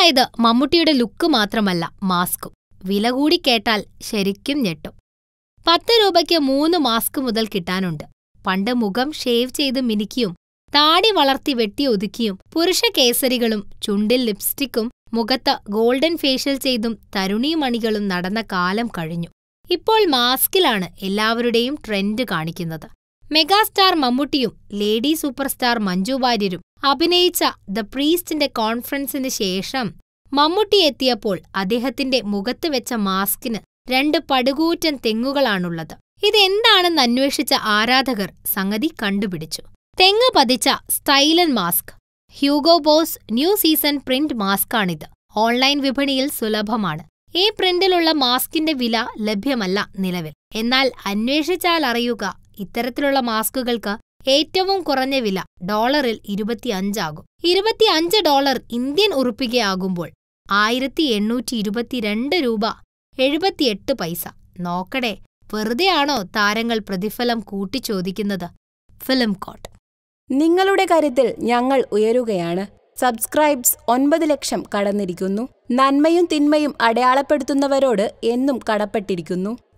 അതായത് മമ്മൂട്ടിയുടെ ലുക്ക് മാത്രമല്ല മാസ്കും വില കൂടി കേട്ടാൽ ശരിക്കും ഞെട്ടും പത്ത് രൂപയ്ക്ക് മൂന്ന് മാസ്ക് മുതൽ കിട്ടാനുണ്ട് പണ്ട് മുഖം ഷേവ് ചെയ്ത് മിനുക്കിയും താടി വളർത്തി വെട്ടി ഒതുക്കിയും പുരുഷ കേസരികളും ചുണ്ടിൽ ലിപ്സ്റ്റിക്കും മുഖത്ത് ഗോൾഡൻ ഫേഷ്യൽ ചെയ്തും തരുണീമണികളും നടന്ന കാലം കഴിഞ്ഞു ഇപ്പോൾ മാസ്കിലാണ് എല്ലാവരുടെയും ട്രെൻഡ് കാണിക്കുന്നത് മെഗാസ്റ്റാർ മമ്മൂട്ടിയും ലേഡി സൂപ്പർസ്റ്റാർ മഞ്ജു വാര്യരും അഭിനയിച്ച ദ പ്രീസ്റ്റിന്റെ കോൺഫറൻസിന് ശേഷം മമ്മൂട്ടി എത്തിയപ്പോൾ അദ്ദേഹത്തിന്റെ മുഖത്ത് വെച്ച മാസ്കിന് രണ്ട് പടുകൂറ്റൻ തെങ്ങുകളാണുള്ളത് ഇതെന്താണെന്ന് അന്വേഷിച്ച ആരാധകർ സംഗതി കണ്ടുപിടിച്ചു തെങ്ങ് പതിച്ച സ്റ്റൈലൻ mask Hugo Boss new season print മാസ്കാണിത് ഓൺലൈൻ വിപണിയിൽ സുലഭമാണ് ഈ പ്രിന്റിലുള്ള മാസ്കിന്റെ വില ലഭ്യമല്ല നിലവിൽ എന്നാൽ അന്വേഷിച്ചാൽ അറിയുക ഇത്തരത്തിലുള്ള മാസ്കുകൾക്ക് ഏറ്റവും കുറഞ്ഞ വില ഡോളറിൽ ഇരുപത്തിയഞ്ചാകും ഇരുപത്തിയഞ്ച് ഡോളർ ഇന്ത്യൻ ഉറുപ്പികയാകുമ്പോൾ ആയിരത്തി എണ്ണൂറ്റി ഇരുപത്തിരണ്ട് രൂപ എഴുപത്തിയെട്ട് പൈസ നോക്കടേ വെറുതെയാണോ താരങ്ങൾ പ്രതിഫലം കൂട്ടിച്ചോദിക്കുന്നത് ഫിലിം കോട്ട് നിങ്ങളുടെ കാര്യത്തിൽ ഞങ്ങൾ ഉയരുകയാണ് സബ്സ്ക്രൈബ്സ് ഒൻപത് ലക്ഷം കടന്നിരിക്കുന്നു നന്മയും തിന്മയും അടയാളപ്പെടുത്തുന്നവരോട് എന്നും കടപ്പെട്ടിരിക്കുന്നു